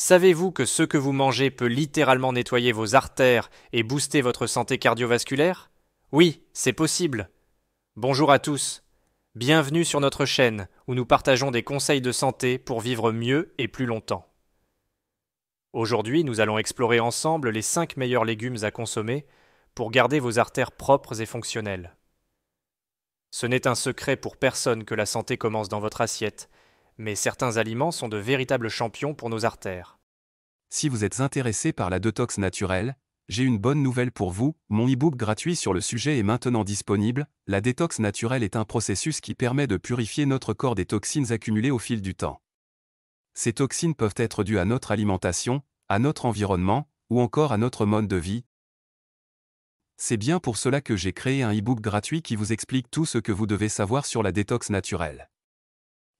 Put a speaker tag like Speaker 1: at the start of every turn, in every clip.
Speaker 1: Savez-vous que ce que vous mangez peut littéralement nettoyer vos artères et booster votre santé cardiovasculaire Oui, c'est possible. Bonjour à tous. Bienvenue sur notre chaîne où nous partageons des conseils de santé pour vivre mieux et plus longtemps. Aujourd'hui, nous allons explorer ensemble les 5 meilleurs légumes à consommer pour garder vos artères propres et fonctionnelles. Ce n'est un secret pour personne que la santé commence dans votre assiette mais certains aliments sont de véritables champions pour nos artères. Si vous êtes intéressé par la détox naturelle, j'ai une bonne nouvelle pour vous, mon e-book gratuit sur le sujet est maintenant disponible. La détox naturelle est un processus qui permet de purifier notre corps des toxines accumulées au fil du temps. Ces toxines peuvent être dues à notre alimentation, à notre environnement, ou encore à notre mode de vie. C'est bien pour cela que j'ai créé un e-book gratuit qui vous explique tout ce que vous devez savoir sur la détox naturelle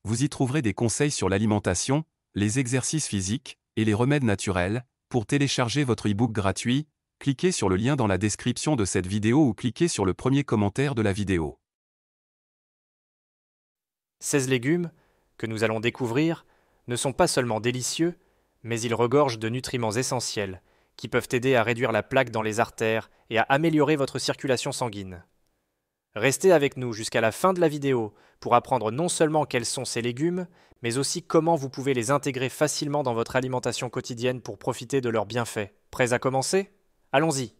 Speaker 1: vous y trouverez des conseils sur l'alimentation, les exercices physiques et les remèdes naturels. Pour télécharger votre e-book gratuit, cliquez sur le lien dans la description de cette vidéo ou cliquez sur le premier commentaire de la vidéo. 16 légumes, que nous allons découvrir, ne sont pas seulement délicieux, mais ils regorgent de nutriments essentiels, qui peuvent aider à réduire la plaque dans les artères et à améliorer votre circulation sanguine. Restez avec nous jusqu'à la fin de la vidéo pour apprendre non seulement quels sont ces légumes, mais aussi comment vous pouvez les intégrer facilement dans votre alimentation quotidienne pour profiter de leurs bienfaits. Prêts à commencer Allons-y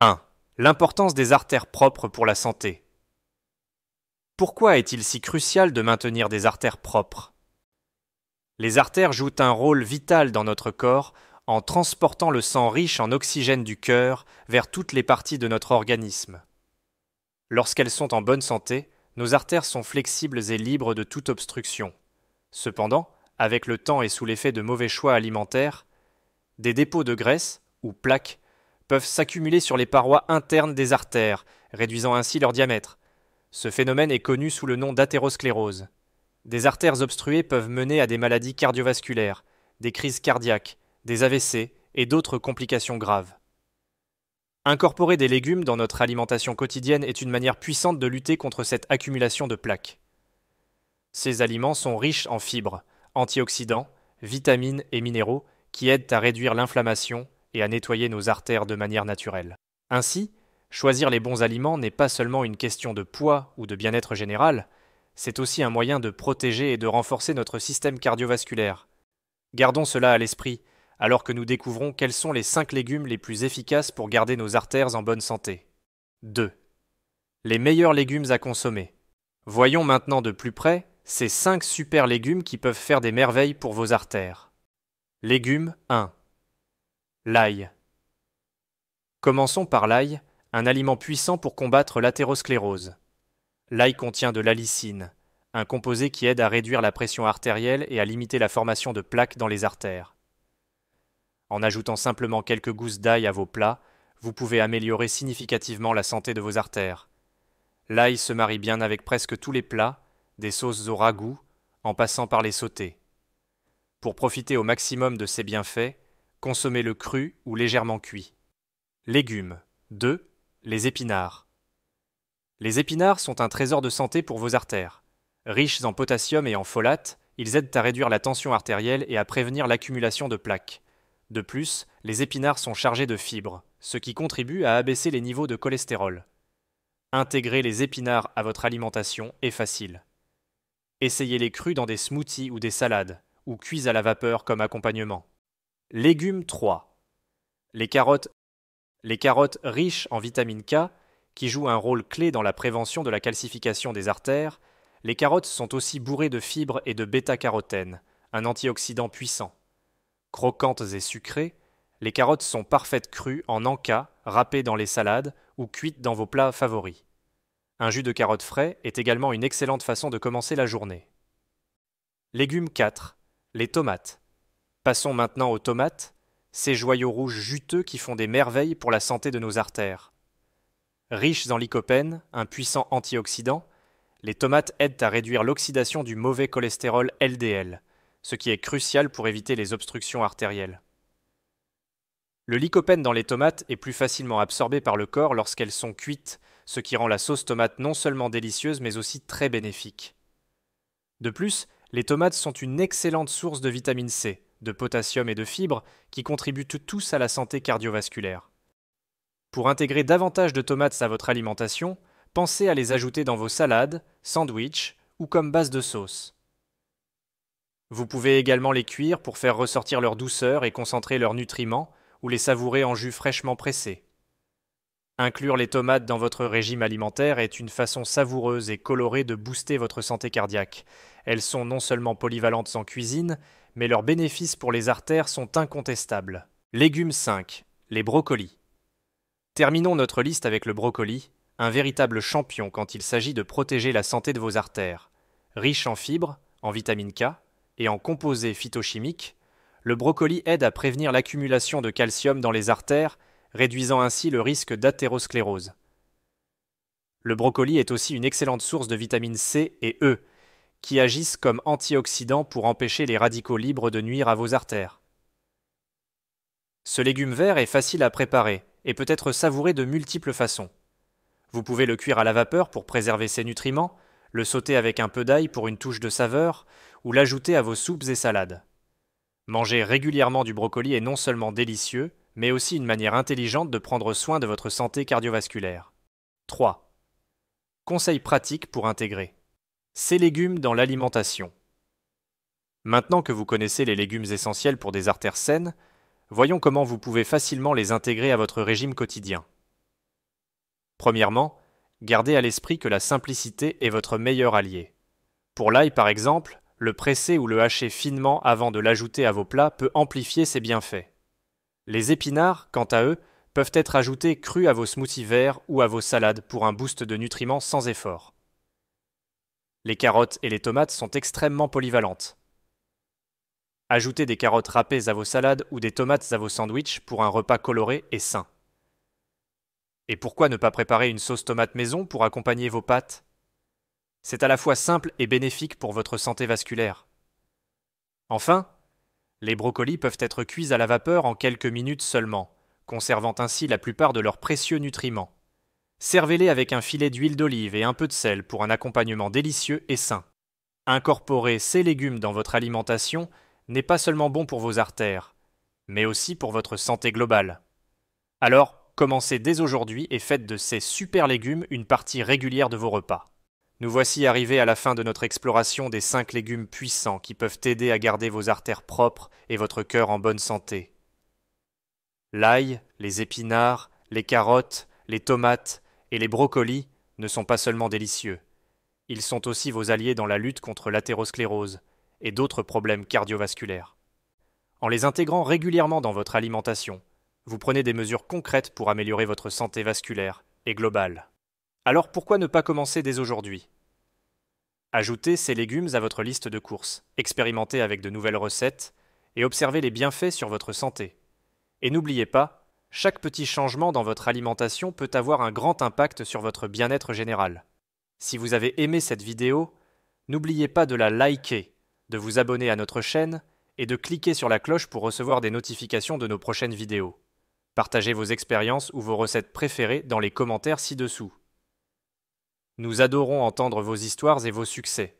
Speaker 1: 1. L'importance des artères propres pour la santé. Pourquoi est-il si crucial de maintenir des artères propres Les artères jouent un rôle vital dans notre corps en transportant le sang riche en oxygène du cœur vers toutes les parties de notre organisme. Lorsqu'elles sont en bonne santé, nos artères sont flexibles et libres de toute obstruction. Cependant, avec le temps et sous l'effet de mauvais choix alimentaires, des dépôts de graisse, ou plaques, peuvent s'accumuler sur les parois internes des artères, réduisant ainsi leur diamètre. Ce phénomène est connu sous le nom d'athérosclérose. Des artères obstruées peuvent mener à des maladies cardiovasculaires, des crises cardiaques, des AVC et d'autres complications graves. Incorporer des légumes dans notre alimentation quotidienne est une manière puissante de lutter contre cette accumulation de plaques. Ces aliments sont riches en fibres, antioxydants, vitamines et minéraux qui aident à réduire l'inflammation et à nettoyer nos artères de manière naturelle. Ainsi, choisir les bons aliments n'est pas seulement une question de poids ou de bien-être général, c'est aussi un moyen de protéger et de renforcer notre système cardiovasculaire. Gardons cela à l'esprit, alors que nous découvrons quels sont les 5 légumes les plus efficaces pour garder nos artères en bonne santé. 2. Les meilleurs légumes à consommer. Voyons maintenant de plus près ces 5 super légumes qui peuvent faire des merveilles pour vos artères. Légumes 1. L'ail. Commençons par l'ail, un aliment puissant pour combattre l'athérosclérose. L'ail contient de l'alicine, un composé qui aide à réduire la pression artérielle et à limiter la formation de plaques dans les artères. En ajoutant simplement quelques gousses d'ail à vos plats, vous pouvez améliorer significativement la santé de vos artères. L'ail se marie bien avec presque tous les plats, des sauces au ragoût, en passant par les sautés. Pour profiter au maximum de ses bienfaits, consommez-le cru ou légèrement cuit. Légumes 2. Les épinards. Les épinards sont un trésor de santé pour vos artères. Riches en potassium et en folate, ils aident à réduire la tension artérielle et à prévenir l'accumulation de plaques. De plus, les épinards sont chargés de fibres, ce qui contribue à abaisser les niveaux de cholestérol. Intégrer les épinards à votre alimentation est facile. Essayez-les crus dans des smoothies ou des salades, ou cuits à la vapeur comme accompagnement. Légumes 3. Les carottes, les carottes riches en vitamine K, qui jouent un rôle clé dans la prévention de la calcification des artères, les carottes sont aussi bourrées de fibres et de bêta-carotène, un antioxydant puissant. Croquantes et sucrées, les carottes sont parfaites crues en encas, râpées dans les salades ou cuites dans vos plats favoris. Un jus de carottes frais est également une excellente façon de commencer la journée. Légumes 4. Les tomates. Passons maintenant aux tomates, ces joyaux rouges juteux qui font des merveilles pour la santé de nos artères. Riches en lycopène, un puissant antioxydant, les tomates aident à réduire l'oxydation du mauvais cholestérol LDL, ce qui est crucial pour éviter les obstructions artérielles. Le lycopène dans les tomates est plus facilement absorbé par le corps lorsqu'elles sont cuites, ce qui rend la sauce tomate non seulement délicieuse mais aussi très bénéfique. De plus, les tomates sont une excellente source de vitamine C, de potassium et de fibres qui contribuent tous à la santé cardiovasculaire. Pour intégrer davantage de tomates à votre alimentation, pensez à les ajouter dans vos salades, sandwichs ou comme base de sauce. Vous pouvez également les cuire pour faire ressortir leur douceur et concentrer leurs nutriments, ou les savourer en jus fraîchement pressé. Inclure les tomates dans votre régime alimentaire est une façon savoureuse et colorée de booster votre santé cardiaque. Elles sont non seulement polyvalentes en cuisine, mais leurs bénéfices pour les artères sont incontestables. Légumes 5. Les brocolis. Terminons notre liste avec le brocoli, un véritable champion quand il s'agit de protéger la santé de vos artères. Riche en fibres, en vitamine K, et en composés phytochimiques, le brocoli aide à prévenir l'accumulation de calcium dans les artères, réduisant ainsi le risque d'athérosclérose. Le brocoli est aussi une excellente source de vitamines C et E, qui agissent comme antioxydants pour empêcher les radicaux libres de nuire à vos artères. Ce légume vert est facile à préparer et peut être savouré de multiples façons. Vous pouvez le cuire à la vapeur pour préserver ses nutriments, le sauter avec un peu d'ail pour une touche de saveur, ou l'ajouter à vos soupes et salades. Manger régulièrement du brocoli est non seulement délicieux, mais aussi une manière intelligente de prendre soin de votre santé cardiovasculaire. 3. Conseils pratiques pour intégrer ces légumes dans l'alimentation. Maintenant que vous connaissez les légumes essentiels pour des artères saines, voyons comment vous pouvez facilement les intégrer à votre régime quotidien. Premièrement, gardez à l'esprit que la simplicité est votre meilleur allié. Pour l'ail par exemple, le presser ou le hacher finement avant de l'ajouter à vos plats peut amplifier ses bienfaits. Les épinards, quant à eux, peuvent être ajoutés crus à vos smoothies verts ou à vos salades pour un boost de nutriments sans effort. Les carottes et les tomates sont extrêmement polyvalentes. Ajoutez des carottes râpées à vos salades ou des tomates à vos sandwichs pour un repas coloré et sain. Et pourquoi ne pas préparer une sauce tomate maison pour accompagner vos pâtes c'est à la fois simple et bénéfique pour votre santé vasculaire. Enfin, les brocolis peuvent être cuits à la vapeur en quelques minutes seulement, conservant ainsi la plupart de leurs précieux nutriments. Servez-les avec un filet d'huile d'olive et un peu de sel pour un accompagnement délicieux et sain. Incorporer ces légumes dans votre alimentation n'est pas seulement bon pour vos artères, mais aussi pour votre santé globale. Alors, commencez dès aujourd'hui et faites de ces super légumes une partie régulière de vos repas. Nous voici arrivés à la fin de notre exploration des cinq légumes puissants qui peuvent aider à garder vos artères propres et votre cœur en bonne santé. L'ail, les épinards, les carottes, les tomates et les brocolis ne sont pas seulement délicieux. Ils sont aussi vos alliés dans la lutte contre l'athérosclérose et d'autres problèmes cardiovasculaires. En les intégrant régulièrement dans votre alimentation, vous prenez des mesures concrètes pour améliorer votre santé vasculaire et globale. Alors pourquoi ne pas commencer dès aujourd'hui Ajoutez ces légumes à votre liste de courses, expérimentez avec de nouvelles recettes et observez les bienfaits sur votre santé. Et n'oubliez pas, chaque petit changement dans votre alimentation peut avoir un grand impact sur votre bien-être général. Si vous avez aimé cette vidéo, n'oubliez pas de la liker, de vous abonner à notre chaîne et de cliquer sur la cloche pour recevoir des notifications de nos prochaines vidéos. Partagez vos expériences ou vos recettes préférées dans les commentaires ci-dessous. Nous adorons entendre vos histoires et vos succès.